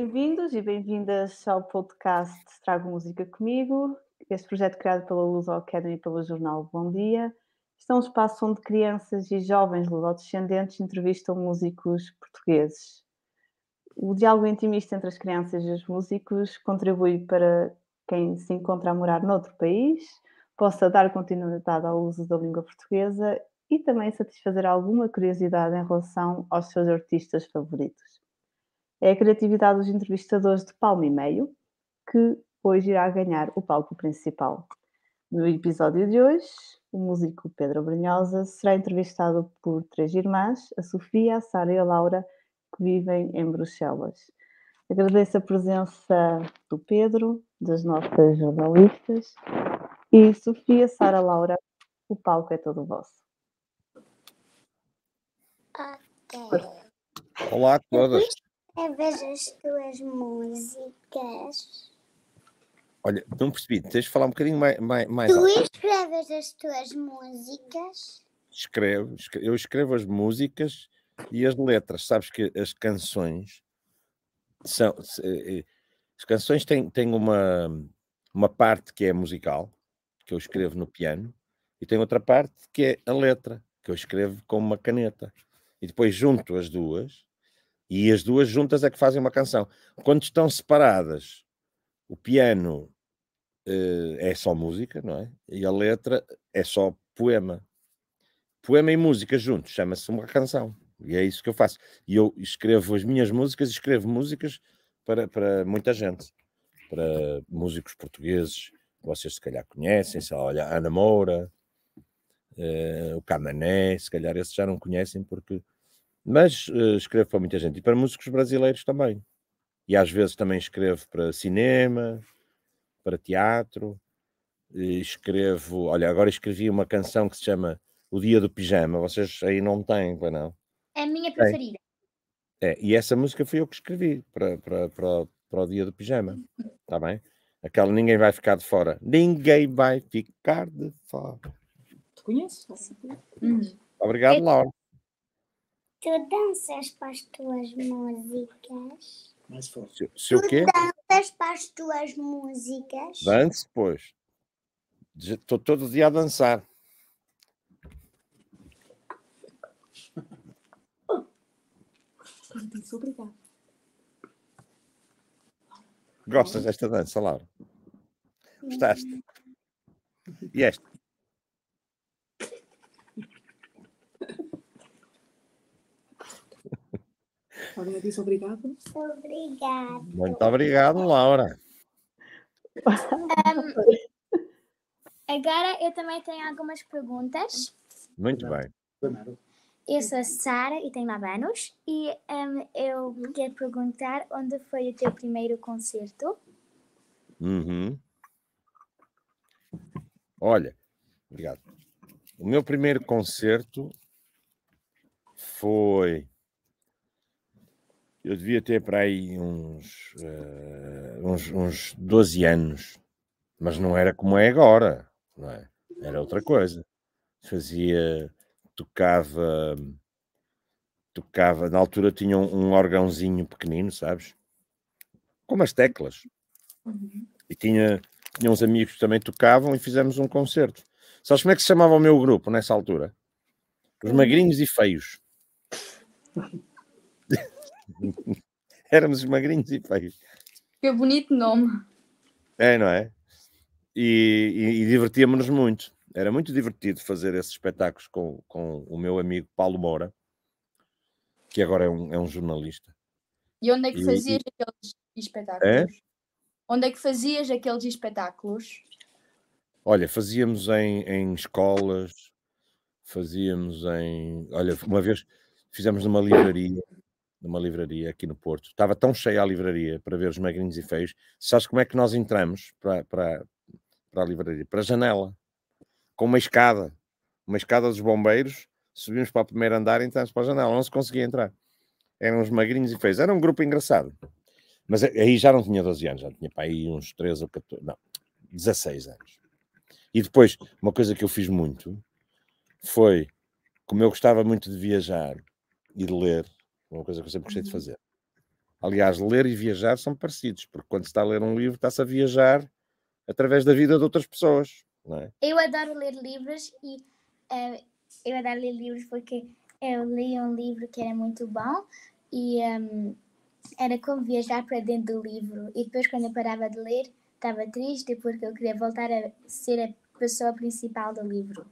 bem-vindos e bem-vindas ao podcast Trago Música Comigo, este projeto criado pela Luso Academy e pelo jornal Bom Dia. Este é um espaço onde crianças e jovens ludodescendentes entrevistam músicos portugueses. O diálogo intimista entre as crianças e os músicos contribui para quem se encontra a morar noutro país, possa dar continuidade ao uso da língua portuguesa e também satisfazer alguma curiosidade em relação aos seus artistas favoritos. É a criatividade dos entrevistadores de palmo e meio que hoje irá ganhar o palco principal. No episódio de hoje, o músico Pedro Brunhosa será entrevistado por três irmãs, a Sofia, a Sara e a Laura, que vivem em Bruxelas. Agradeço a presença do Pedro, das nossas jornalistas, e Sofia, Sara, Laura, o palco é todo vosso. Okay. Olá a todas escreves é, as tuas músicas. Olha, não percebi, tens de falar um bocadinho mais. mais, mais tu alto. escreves as tuas músicas? Escrevo, eu escrevo as músicas e as letras. Sabes que as canções são. Eh, eh, as canções têm, têm uma, uma parte que é musical, que eu escrevo no piano, e tem outra parte que é a letra, que eu escrevo com uma caneta. E depois junto as duas e as duas juntas é que fazem uma canção. Quando estão separadas, o piano uh, é só música, não é? E a letra é só poema. Poema e música juntos, chama-se uma canção. E é isso que eu faço. E eu escrevo as minhas músicas, escrevo músicas para, para muita gente. Para músicos portugueses, que vocês se calhar conhecem, sei lá, olha, Ana Moura, uh, o Camané, se calhar esses já não conhecem porque mas uh, escrevo para muita gente e para músicos brasileiros também. E às vezes também escrevo para cinema, para teatro. escrevo, olha, agora escrevi uma canção que se chama O Dia do Pijama. Vocês aí não têm, não? É a minha preferida. É, e essa música fui eu que escrevi para, para, para, para o dia do pijama. Está bem? Aquela Ninguém Vai Ficar de Fora. Ninguém vai ficar de fora. Conheço. Hum. Obrigado, é Laura. Tu danças para as tuas músicas? Mais forte. Se, se o quê? Tu danças para as tuas músicas? Dance, pois. Estou todo dia a dançar. obrigado. Gostas desta dança, Laura? Gostaste? Hum. E esta? Alguém obrigado? Obrigado. Muito obrigado, Laura. Um, agora eu também tenho algumas perguntas. Muito bem. Eu sou a Sara e tenho 9 anos e um, eu quero perguntar onde foi o teu primeiro concerto? Uhum. Olha, obrigado. O meu primeiro concerto foi eu devia ter para aí uns, uh, uns, uns 12 anos, mas não era como é agora, não é? Era outra coisa. Fazia, tocava, tocava, na altura tinha um, um órgãozinho pequenino, sabes? Como as teclas. Uhum. E tinha, tinha uns amigos que também tocavam e fizemos um concerto. Sabes como é que se chamava o meu grupo nessa altura? Os é magrinhos e feios. Éramos magrinhos e feios. Que bonito nome. É, não é? E, e, e divertíamos-nos muito. Era muito divertido fazer esses espetáculos com, com o meu amigo Paulo Moura, que agora é um, é um jornalista. E onde é que e, fazias aqueles espetáculos? É? Onde é que fazias aqueles espetáculos? Olha, fazíamos em, em escolas, fazíamos em. Olha, uma vez fizemos numa livraria numa livraria aqui no Porto. Estava tão cheia a livraria para ver os magrinhos e feios. Sabes como é que nós entramos para, para, para a livraria? Para a janela, com uma escada, uma escada dos bombeiros. Subimos para o primeiro andar e entramos para a janela. Não se conseguia entrar. Eram os magrinhos e feios. Era um grupo engraçado. Mas aí já não tinha 12 anos, já tinha para aí uns 13 ou 14, não, 16 anos. E depois, uma coisa que eu fiz muito foi, como eu gostava muito de viajar e de ler, uma coisa que eu sempre gostei de uhum. fazer. Aliás, ler e viajar são parecidos, porque quando se está a ler um livro, está-se a viajar através da vida de outras pessoas. Não é? Eu adoro ler livros e uh, eu adoro ler livros porque eu li um livro que era muito bom e um, era como viajar para dentro do livro. E depois, quando eu parava de ler, estava triste porque eu queria voltar a ser a pessoa principal do livro.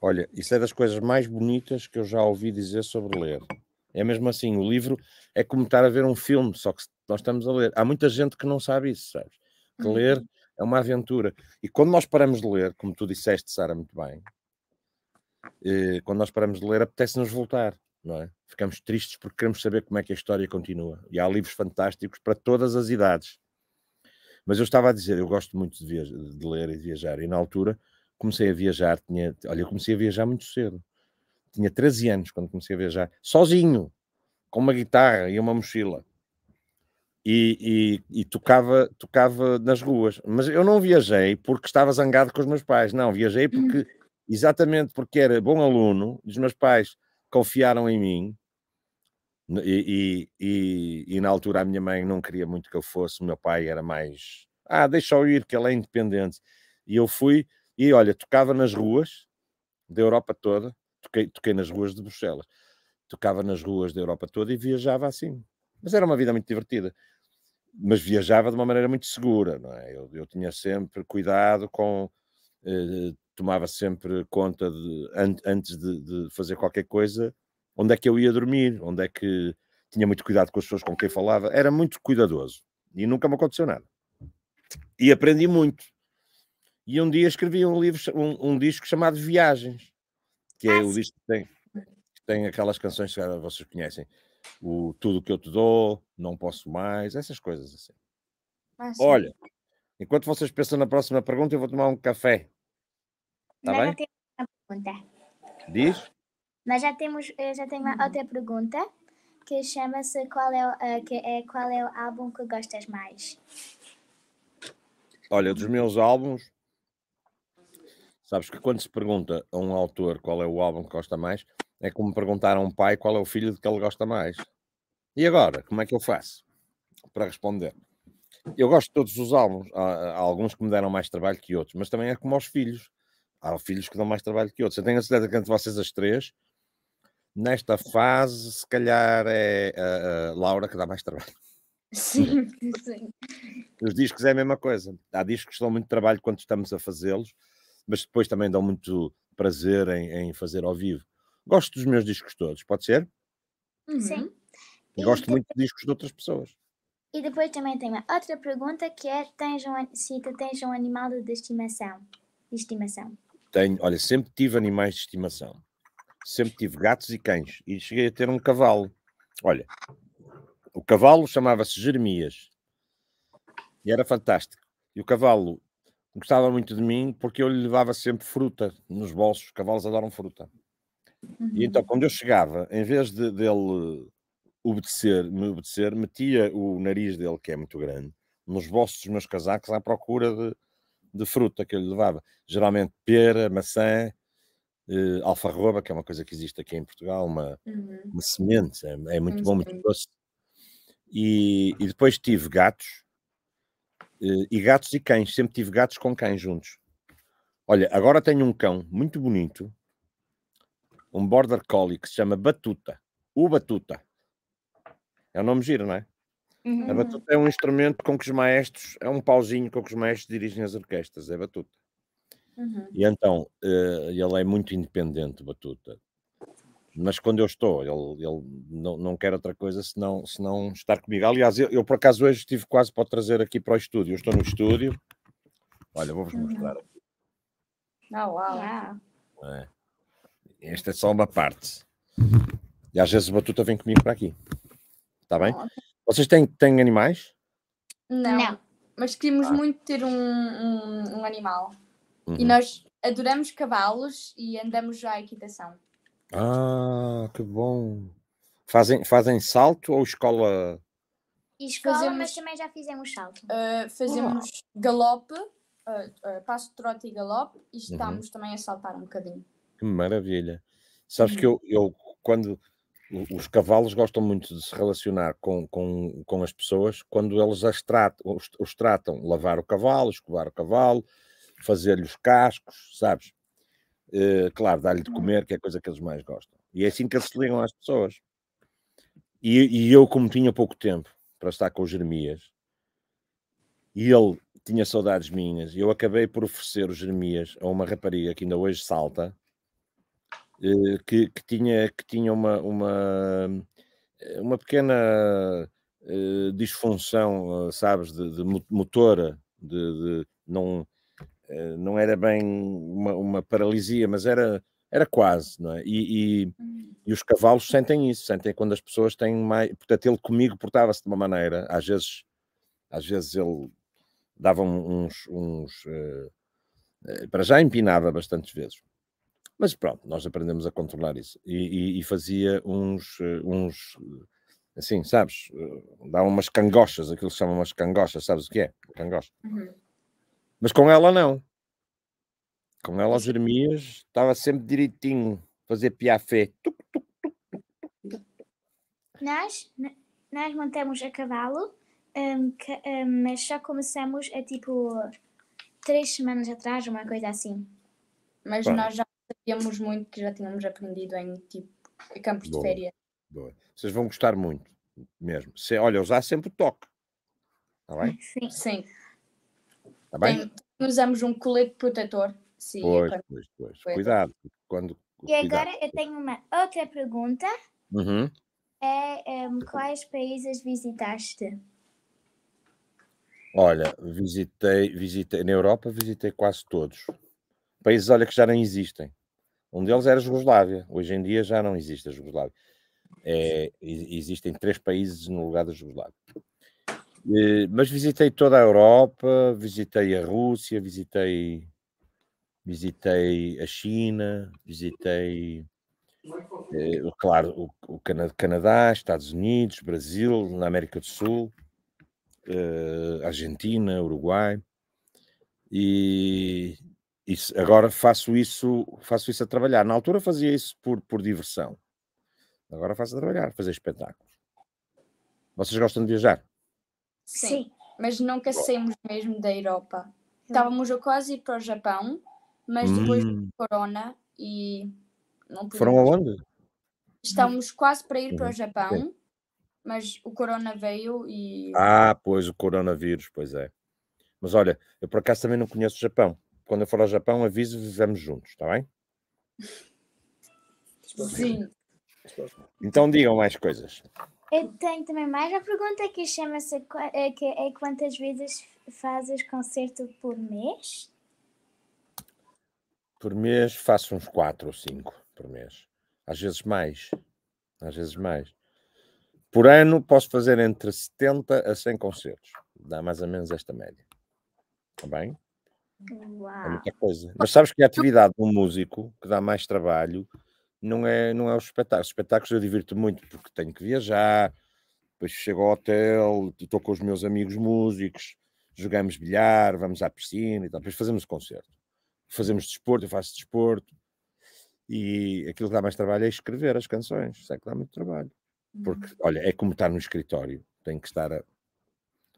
Olha, isso é das coisas mais bonitas que eu já ouvi dizer sobre ler. É mesmo assim, o livro é como estar a ver um filme, só que nós estamos a ler. Há muita gente que não sabe isso, sabes? Que uhum. ler é uma aventura. E quando nós paramos de ler, como tu disseste, Sara, muito bem, eh, quando nós paramos de ler, apetece-nos voltar, não é? Ficamos tristes porque queremos saber como é que a história continua. E há livros fantásticos para todas as idades. Mas eu estava a dizer, eu gosto muito de, de ler e de viajar. E na altura comecei a viajar, tinha, olha, eu comecei a viajar muito cedo tinha 13 anos quando comecei a viajar, sozinho, com uma guitarra e uma mochila. E, e, e, tocava, tocava nas ruas. Mas eu não viajei porque estava zangado com os meus pais, não, viajei hum. porque exatamente porque era bom aluno, os meus pais confiaram em mim. E, e na altura a minha mãe não queria muito que eu fosse, o meu pai era mais ah, deixa eu ir, que ele é independente. E eu fui e olha, tocava nas ruas da Europa toda, toquei, toquei nas ruas de Bruxelas. Tocava nas ruas da Europa toda e viajava assim. Mas era uma vida muito divertida. Mas viajava de uma maneira muito segura, não é? Eu, eu tinha sempre cuidado com. Eh, tomava sempre conta de, an antes de, de fazer qualquer coisa onde é que eu ia dormir, onde é que tinha muito cuidado com as pessoas com quem falava, era muito cuidadoso e nunca me aconteceu nada. E aprendi muito. E um dia escrevi um livro, um, um disco chamado Viagens, que é ah, o disco que tem, que tem aquelas canções que ah, vocês conhecem. O Tudo que eu te dou, Não posso mais, essas coisas assim. Ah, Olha, enquanto vocês pensam na próxima pergunta, eu vou tomar um café. Está bem? Já uma pergunta. Diz? Nós já temos, eu eh, já tenho uma hum. outra pergunta que chama-se qual é, eh, que é qual é o álbum que gostas mais? Olha, dos meus álbuns, Sabes que quando se pergunta a um autor qual é o álbum que gosta mais, é como perguntar a um pai qual é o filho de que ele gosta mais. E agora, como é que eu faço para responder? Eu gosto de todos os álbuns. Há, há alguns que me deram mais trabalho que outros, mas também é como aos filhos. Há filhos que dão mais trabalho que outros. Eu tenho a certeza que entre vocês as três, nesta fase, se calhar é a, a Laura que dá mais trabalho. Sim, sim. Os discos é a mesma coisa. Há discos que dão muito trabalho quando estamos a fazê-los mas depois também dão muito prazer em, em fazer ao vivo. Gosto dos meus discos todos, pode ser? Uhum. Sim. Gosto depois... muito de discos de outras pessoas. E depois também tem uma outra pergunta que é tens um, se tu tens um animal de estimação. De estimação. Tenho, olha, sempre tive animais de estimação. Sempre tive gatos e cães. E cheguei a ter um cavalo. Olha, o cavalo chamava-se Jeremias. E era fantástico. E o cavalo gostava muito de mim porque eu lhe levava sempre fruta nos bolsos, os cavalos adoram fruta. Uhum. E então, quando eu chegava, em vez de, dele obedecer, me obedecer, metia o nariz dele, que é muito grande, nos bolsos dos meus casacos à procura de, de fruta que eu lhe levava. Geralmente pera, maçã, eh, alfarroba, que é uma coisa que existe aqui em Portugal, uma, uhum. uma semente, é, é muito bom, muito é. doce. E, e depois tive gatos, eh, e gatos e cães, sempre tive gatos com cães juntos. Olha, agora tenho um cão muito bonito, um border collie que se chama Batuta. O Batuta. É o nome giro, não é? Uhum. A batuta é um instrumento com que os maestros, é um pauzinho com que os maestros dirigem as orquestras, é batuta. Uhum. E então, uh, ele é muito independente, batuta mas quando eu estou, ele, ele não, não quer outra coisa senão, senão estar comigo. Aliás, eu, eu por acaso hoje estive quase para trazer aqui para o estúdio. Eu estou no estúdio. Olha, vou-vos mostrar aqui. Oh, wow. É. Esta é só uma parte. E às vezes o Batuta vem comigo para aqui. Está bem? Vocês têm, têm animais? Não. não. Mas queríamos ah. muito ter um, um, um animal. Uhum. E nós adoramos cavalos e andamos já à equitação. Ah, que bom. Fazem, fazem salto ou escola? Escola, fazemos, mas também já fizemos salto. Uh, fazemos uhum. galope, uh, uh, passo de trote e galope, e uhum. estamos uhum. também a saltar um bocadinho. Que maravilha. Sabes uhum. que eu, eu, quando. Os cavalos gostam muito de se relacionar com, com, com as pessoas quando eles as tratam, os, os tratam, lavar o cavalo, escovar o cavalo, fazer-lhe os cascos, sabes? Uh, claro, dá-lhe de hum. comer, que é a coisa que eles mais gostam. E é assim que eles se ligam às pessoas. E, e, eu, como tinha pouco tempo para estar com o Jeremias, e ele tinha saudades minhas, eu acabei por oferecer o Jeremias a uma rapariga que ainda hoje salta, uh, que, que, tinha, que tinha uma, uma, eh, uma pequena uh, disfunção, sabes, de, de motora, de, de não eh, não era bem uma, uma, paralisia, mas era, era quase, não é? E, e, hum. e, os cavalos sentem isso, sentem quando as pessoas têm mais. Portanto, ele comigo portava-se de uma maneira, às vezes, às vezes ele dava uns. uns uh, para já empinava bastantes vezes. Mas pronto, nós aprendemos a controlar isso. E, e fazia uns. uns assim, sabes? Dava umas cangochas, aquilo que se chama umas cangochas, sabes o que é? Cangocha. Uhum mas com ela não. Com ela, os Jeremias estava sempre direitinho, fazer piafé. Nós, nós montamos a cavalo, um, que, um, mas só começamos a tipo três semanas atrás, uma coisa assim. Mas Bom. nós já sabíamos muito, que já tínhamos aprendido em tipo campos Boa. de férias. Boa. Vocês vão gostar muito, mesmo. Se, olha, usar sempre o toque. Está bem? Sim. Sim. Está bem? Tem, usamos um colete protetor. Sim, é pois, quando... pois, pois, Cuidado. Quando... E agora eu tenho uma outra pergunta. Uhum. É, um, ehm, quais países visitaste? Olha, visitei, visitei na Europa, visitei quase todos. Países, olha, que já não existem. Um deles era a Jugoslávia. Hoje em dia já não existe a Jugoslávia. É, existem três países no lugar da Jugoslávia. Eh, mas visitei toda a Europa, visitei a Rússia, visitei, visitei a China, visitei, eh, claro, o, Canadá, Estados Unidos, Brasil, na América do Sul, eh, Argentina, Uruguai, e isso, agora faço isso, faço isso a trabalhar. Na altura fazia isso por, por diversão. Agora faço a trabalhar, fazer espetáculos. Vocês gostam de viajar? Sim. Sim. Mas nunca saímos mesmo da Europa. Hum. Estávamos quase para o Japão, mas depois hum. do corona e não Foram aonde? Estávamos quase para ir para o uhum. Japão, mas o corona veio e. Ah, pois, o coronavírus, pois é. Mas olha, eu por acaso também não conheço o Japão. Quando eu for ao Japão, aviso, vivemos juntos, está bem? Sim. Então digam mais coisas. Eu tenho também mais uma pergunta que chama-se eh, que é quantas vezes fazes concerto por mês? Por mês faço uns 4 ou 5 por mês. Às vezes mais. Às vezes mais. Por ano posso fazer entre 70 a 100 concertos. Dá mais ou menos esta média. Está bem? É Uau. É muita coisa. Mas sabes que a atividade de um músico que dá mais trabalho não é, não é os espetáculos. espetáculos eu divirto muito porque tenho que viajar, depois chego ao hotel, estou com os meus amigos músicos, jogamos bilhar, vamos à piscina e tal. Depois fazemos concerto. Fazemos desporto, eu faço desporto. E aquilo que dá mais trabalho é escrever as canções. Isso é que dá muito trabalho. Porque, uhum. olha, é como estar no escritório. tem que estar a...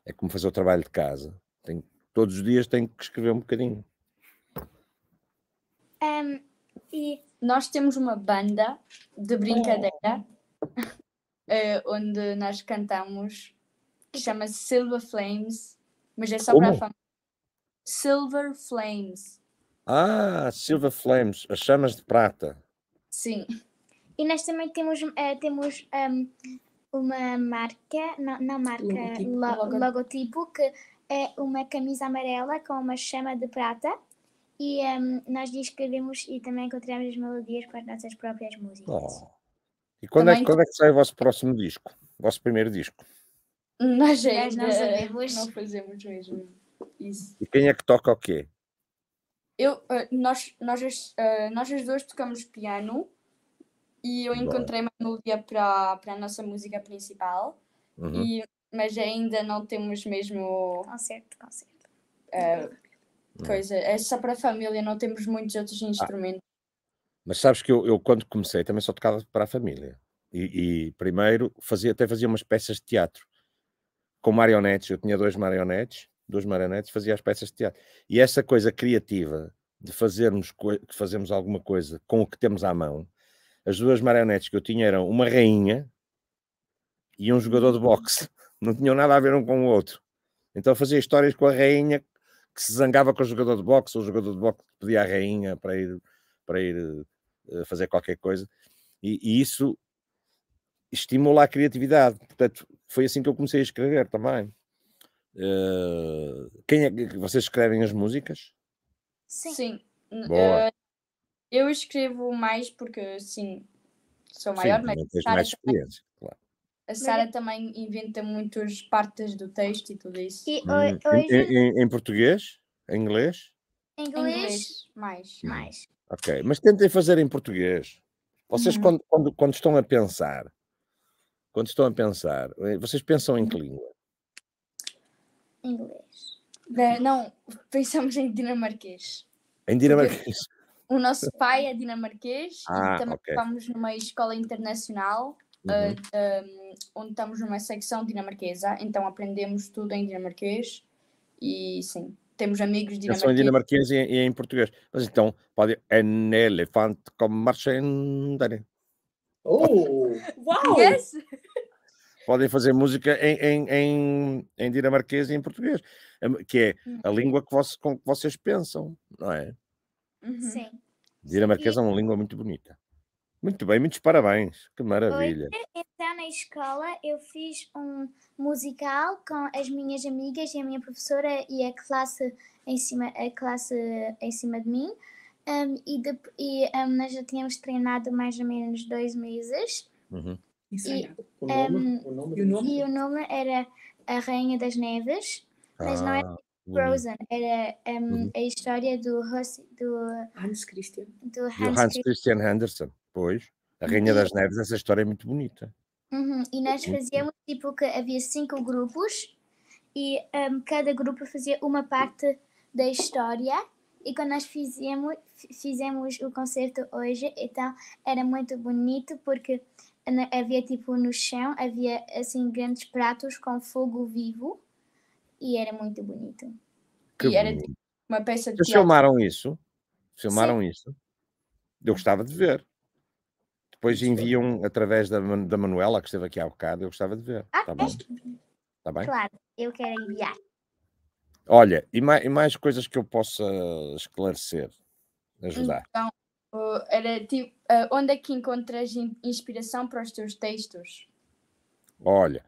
É como fazer o trabalho de casa. Tenho... Todos os dias tenho que escrever um bocadinho. Um, e nós temos uma banda de brincadeira é. eh, onde nós cantamos que chama-se Silver Flames, mas é só para a fama. Silver Flames. Ah, Silver Flames, as chamas de prata. Sim. E nós também temos, uh, temos um, uma marca, não, não marca, logotipo, lo, logotipo, que é uma camisa amarela com uma chama de prata. E um, ehm, nós descrevemos e também encontramos as melodias com as nossas próprias músicas. Oh. E quando, é, quando é que sai o vosso próximo disco? O vosso primeiro disco? Nós, nós não sabemos. Não fazemos mesmo isso. E quem é que toca o quê? Eu, eh, nós, nós, eh, nós as duas tocamos piano e eu encontrei uma melodia para, para a nossa música principal, uhum. e, mas ainda não temos mesmo. Concerto, concerto. Uh, coisa. É? É, é só para a família, não temos muitos outros ah. instrumentos. Ah, mas sabes que eu, eu, quando comecei, também só tocava para a família. E, e, primeiro fazia, até fazia umas peças de teatro com marionetes. Eu tinha dois marionetes, duas marionetes, fazia as peças de teatro. E essa coisa criativa de fazermos que alguma coisa com o que temos à mão. As duas marionetes que eu tinha eram uma rainha e um jogador de boxe. Uhum. Não tinham nada a ver um com o outro. Então fazia histórias com a rainha que se zangava com o jogador de boxe, ou o jogador de boxe pedia a rainha para ir, para ir eh, fazer qualquer coisa. E, e, isso estimula a criatividade. Portanto, foi assim que eu comecei a escrever também. Uh, quem é que vocês escrevem as músicas? Sim. Sim. Uh, eu escrevo mais porque, sim, sou maior, Sim, mas. Tens mais experiência. A Sara Mas... É também inventa muitas partes do texto e tudo isso. E, hum, hoje... em, em, em, português? Em inglês? Em inglês, mais. mais. Ok, mas tentem fazer em português. Vocês, hum. quando, quando, quando estão a pensar, quando estão a pensar, eh, vocês pensam em que hum. língua? Inglês. De, não, pensamos em dinamarquês. Em dinamarquês? O nosso pai é dinamarquês ah, e também okay. numa escola internacional uhum. um, ah, ah, onde estamos numa secção dinamarquesa, então aprendemos tudo em dinamarquês e sim, temos amigos dinamarqueses. São em dinamarquês e, e, em português. Mas então, pode. An é elefante como marchandare. Oh! Uau! Yes! Podem fazer música em, em, em, em, dinamarquês e em português, hum, que é uhum. a língua que com que vocês pensam, não é? Uhum. Sim. Dinamarquês e... é uma língua muito bonita. Muito bem, muitos parabéns, que maravilha. Hoje, é, então, na escola, eu fiz um musical com as minhas amigas e a minha professora e a classe em cima, a classe em cima de mim. Um, e, de, e um, nós já tínhamos treinado mais ou menos dois meses. Uhum. Isso e, hum, o nome, e, o nome? era A Rainha das Neves, ah, mas não é ah, uhum. era Frozen, hum, era uhum. a história do, do, Hans Christian, do Hans, Christian Pois. A uhum. Rainha das Neves, essa história é muito bonita. Uhum. E nós fazíamos tipo que havia cinco grupos e um, cada grupo fazia uma parte da história. E quando nós fizemos, fizemos o concerto hoje, então era muito bonito porque né, havia tipo no chão, havia assim grandes pratos com fogo vivo e era muito bonito. Que e era tipo, uma peça de Vocês filmaram isso? Filmaram Sim. isso? Eu gostava de ver depois enviam através da, da Manuela, que esteve aqui há bocado, eu gostava de ver. Ah, tá bom. Tá bem? Claro, eu quero enviar. Olha, e mais, e mais coisas que eu possa esclarecer, ajudar. Então, era tipo, eh, onde é que encontras inspiração para os teus textos? Olha,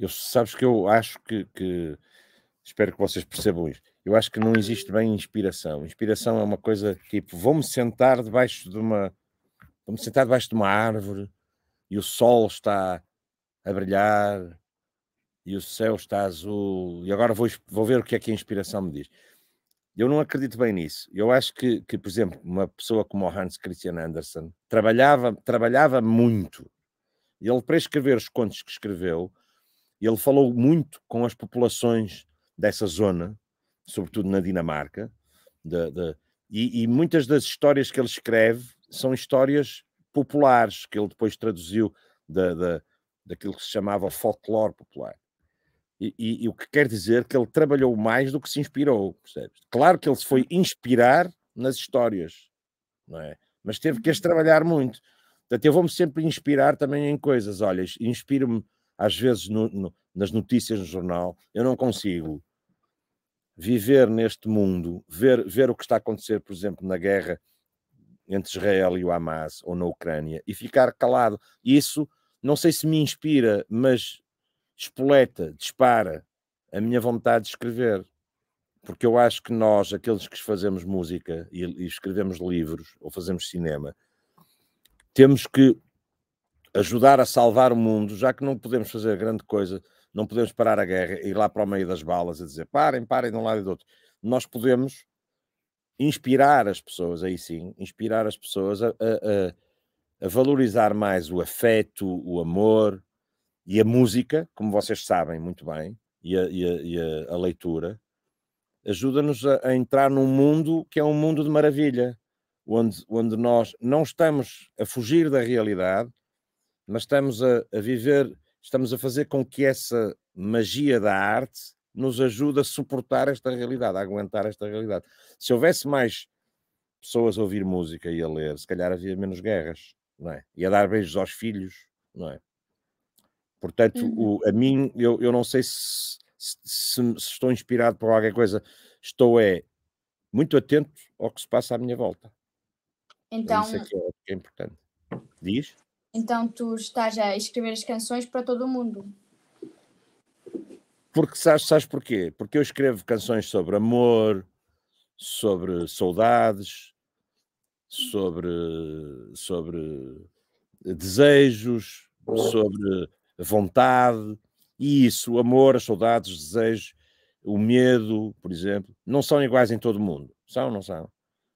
eu, sabes que eu acho que, que espero que vocês percebam isto. Eu acho que não existe bem inspiração. Inspiração é uma coisa tipo, vou-me sentar debaixo de uma Estou-me sentado debaixo de uma árvore e o sol está a brilhar e o céu está azul. E agora vou, vou ver o que é que a inspiração me diz. Eu não acredito bem nisso. Eu acho que, que por exemplo, uma pessoa como o Hans Christian Andersen trabalhava, trabalhava muito. Ele, para escrever os contos que escreveu, ele falou muito com as populações dessa zona, sobretudo na Dinamarca, de, de, e, e muitas das histórias que ele escreve são histórias populares que ele depois traduziu da, da, daquilo que se chamava folclore popular. E, e, e, o que quer dizer que ele trabalhou mais do que se inspirou, percebes? Claro que ele se foi inspirar nas histórias, não é? Mas teve que as uhum. trabalhar muito. Portanto, eu vou-me sempre inspirar também em coisas. Olha, inspiro-me às vezes no, no, nas notícias no jornal. Eu não consigo viver neste mundo, ver, ver o que está a acontecer, por exemplo, na guerra entre Israel e o Hamas ou na Ucrânia e ficar calado. Isso não sei se me inspira, mas espoleta, dispara a minha vontade de escrever. Porque eu acho que nós, aqueles que fazemos música e, e escrevemos livros ou fazemos cinema, temos que ajudar a salvar o mundo, já que não podemos fazer grande coisa, não podemos parar a guerra e ir lá para o meio das balas e dizer parem, parem de um lado e do outro. Nós podemos inspirar as pessoas, aí sim, inspirar as pessoas a, a, a, valorizar mais o afeto, o amor e a música, como vocês sabem muito bem, e a, e e a leitura, ajuda-nos a, entrar num mundo que é um mundo de maravilha, onde, onde nós não estamos a fugir da realidade, mas estamos a, a viver, estamos a fazer com que essa magia da arte nos ajuda a suportar esta realidade, a aguentar esta realidade. Se houvesse mais pessoas a ouvir música e a ler, se calhar havia menos guerras, não é? E a dar beijos aos filhos, não é? Portanto, uhum. o, a mim, eu, eu não sei se, se, se, se estou inspirado por qualquer coisa, estou é muito atento ao que se passa à minha volta. Então, isso é, então é, é importante. Diz? Então, tu estás a escrever as canções para todo o mundo. Porque sabes, sabes porquê? Porque eu escrevo canções sobre amor, sobre saudades, sobre, sobre desejos, sobre vontade, e isso, amor, as saudades, desejos, o medo, por exemplo, não são iguais em todo o mundo. São ou não são?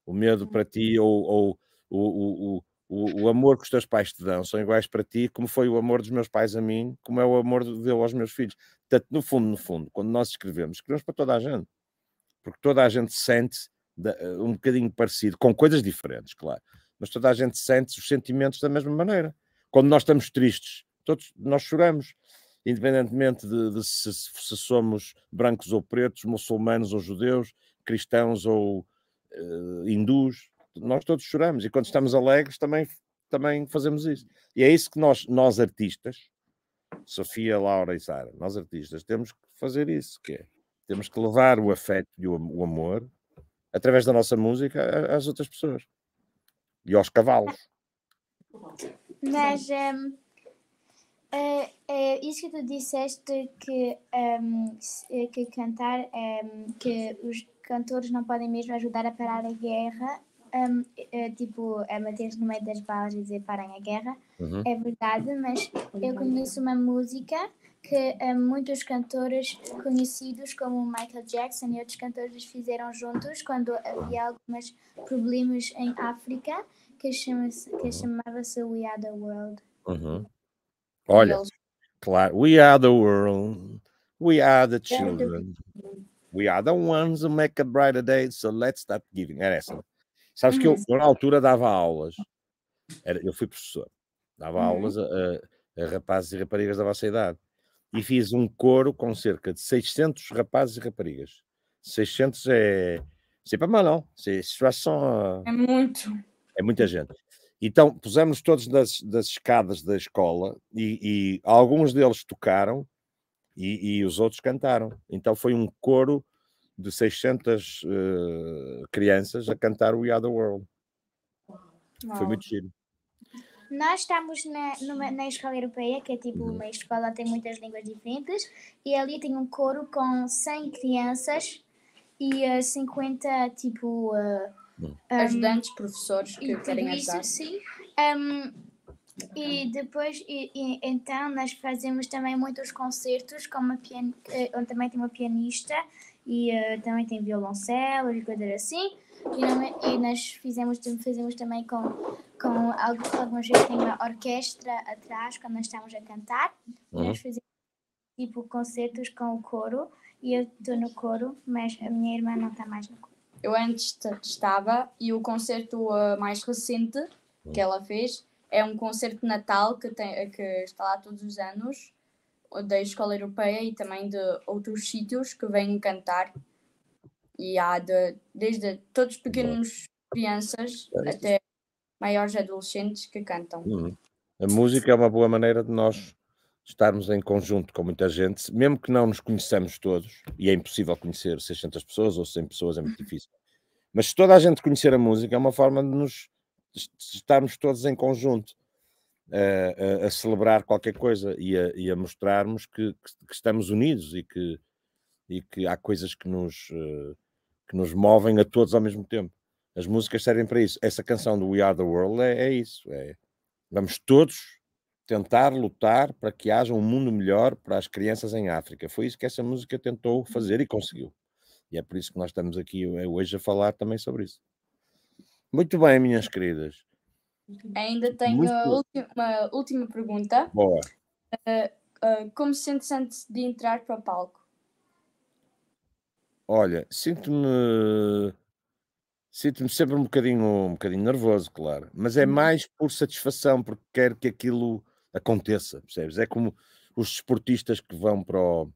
O medo para ti ou, ou o, o, o, o amor que os teus pais te dão são iguais para ti, como foi o amor dos meus pais a mim, como é o amor que Deus aos meus filhos. Portanto, no fundo, no fundo, quando nós escrevemos, escrevemos para toda a gente. Porque toda a gente sente eh, um bocadinho parecido, com coisas diferentes, claro. Mas toda a gente sente os sentimentos da mesma maneira. Quando nós estamos tristes, todos nós choramos. Independentemente de, de se, se, somos brancos ou pretos, muçulmanos ou judeus, cristãos ou uh, hindus, nós todos choramos. E quando estamos alegres, também, também fazemos isso. E é isso que nós, nós artistas, Sofia, Laura e Sara, nós artistas temos que fazer isso, que é, temos que levar o afeto e o amor através da nossa música às outras pessoas e aos cavalos. Mas um, é, é, isso que tu disseste que, um, eh, que cantar, um, que os cantores não podem mesmo ajudar a parar a guerra, um, é, tipo, a é bater no meio das balas e dizer parem a guerra. Uhum. É verdade, mas eu conheço uma música que um, muitos cantores conhecidos, como Michael Jackson e outros cantores, fizeram juntos quando havia alguns problemas em África, que, chama que chamava-se We Are the World. Uhum. Olha, claro, We Are the World, We Are the Children, We Are the Ones Who Make a Brighter Day, so let's start giving. Era essa. Sabes que eu, uhum. eu na altura dava aulas, Era, eu fui professor, dava uhum. aulas a, a, rapazes e raparigas da vossa idade e fiz um coro com cerca de 600 rapazes e raparigas. 600 é. C'est para mal, não? C'est É muito. É muita gente. Então, pusemos todos das, das escadas da escola e, e alguns deles tocaram e, e, os outros cantaram. Então, foi um coro de 600 uh, eh, crianças a cantar We Are the World. Wow. Foi muito giro. Nós estamos na, numa, na escola europeia, que é tipo uhum. uma escola tem muitas línguas diferentes, e ali tem um coro com 100 crianças e uh, eh, 50 tipo uh, um, ajudantes, professores que querem ajudar. Isso, sim. Um, e depois, e, e, então, nós fazemos também muitos concertos, com uma pian... onde também tem uma pianista e uh, também tem violoncelo e coisas assim. E, não, é, e nós fizemos, fizemos também com, com algumas vezes tem uma orquestra atrás quando nós estávamos a cantar. Uhum. Nós fizemos tipo concertos com o coro e eu estou no coro, mas a minha irmã não está mais no coro. Eu antes estava e o concerto uh, mais recente que uhum. ela fez é um concerto de Natal que, tem, que está lá todos os anos da escola europeia e também de outros sítios que vêm cantar. E há de, desde todos pequenos crianças até maiores adolescentes que cantam. Uhum. A música é uma boa maneira de nós estarmos em conjunto com muita gente, mesmo que não nos conheçamos todos, e é impossível conhecer 600 pessoas ou 100 pessoas, é muito difícil. Mas se toda a gente conhecer a música, é uma forma de nos estarmos todos em conjunto a, a, celebrar qualquer coisa e a, e a mostrarmos que, que, estamos unidos e que, e que há coisas que nos, eh, que nos movem a todos ao mesmo tempo. As músicas servem para isso. Essa canção do We Are the World é, é isso. É, vamos todos tentar lutar para que haja um mundo melhor para as crianças em África. Foi isso que essa música tentou uhum. fazer e conseguiu. E é por isso que nós estamos aqui eh, hoje a falar também sobre isso. Muito bem, minhas queridas. Uhum. Ainda tenho a última, última pergunta. Boa. Uh, uh, como se sentes antes de entrar para o palco? Olha, sinto-me sinto-me sempre um bocadinho, um bocadinho nervoso, claro, mas é uhum. mais por satisfação, porque quero que aquilo aconteça, percebes? É como os desportistas que vão para o,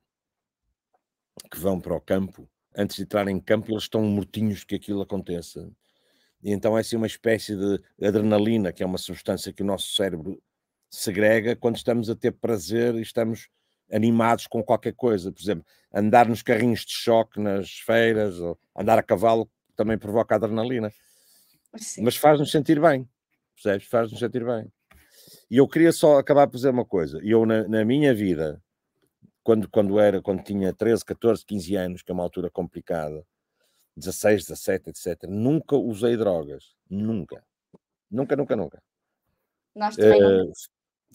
que vão para o campo, antes de entrarem em campo, eles estão mortinhos que aquilo aconteça. E então é assim uma espécie de adrenalina, que é uma substância que o nosso cérebro segrega quando estamos a ter prazer e estamos animados com qualquer coisa. Por exemplo, andar nos carrinhos de choque nas feiras ou andar a cavalo também provoca adrenalina. Sim. Mas faz-nos sentir bem, percebes? Faz-nos sentir bem. E eu queria só acabar por dizer uma coisa. Eu, na, na, minha vida, quando, quando era, quando tinha 13, 14, 15 anos, que é uma altura complicada, 16, 17, etc. Nunca usei drogas. Nunca. Nunca, nunca, nunca. Nós também uh,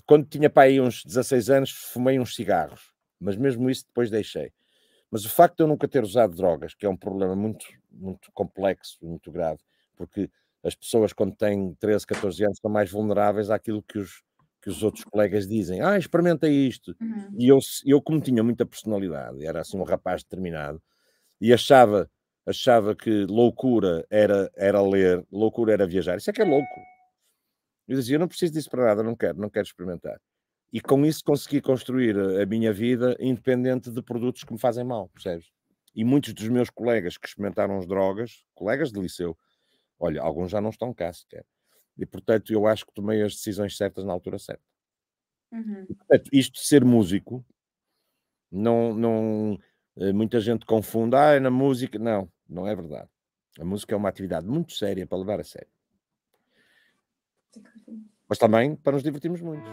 Quando tinha para aí uns 16 anos, fumei uns cigarros. Mas mesmo isso depois deixei. Mas o facto de eu nunca ter usado drogas, que é um problema muito, muito complexo, muito grave, porque as pessoas quando têm 13, 14 anos são mais vulneráveis àquilo que os, que os outros colegas dizem. Ah, experimenta isto. Uhum. E eu, eu, como tinha muita personalidade, era assim um rapaz determinado, e achava achava que loucura era, era ler, loucura era viajar. Isso é que é louco. Eu dizia, eu não preciso disso para nada, não quero, não quero experimentar. E com isso consegui construir eh, a minha vida independente de produtos que me fazem mal, percebes? E muitos dos meus colegas que experimentaram as drogas, colegas de liceu, olha, alguns já não estão cá sequer. E portanto, eu acho que tomei as decisões certas na altura certa. Uhum. portanto, isto de ser músico, não, não, eh, muita gente confunde ah, é na música, não. Não é verdade. A música é uma atividade muito séria para levar a sério. Mas também para nos divertirmos muito.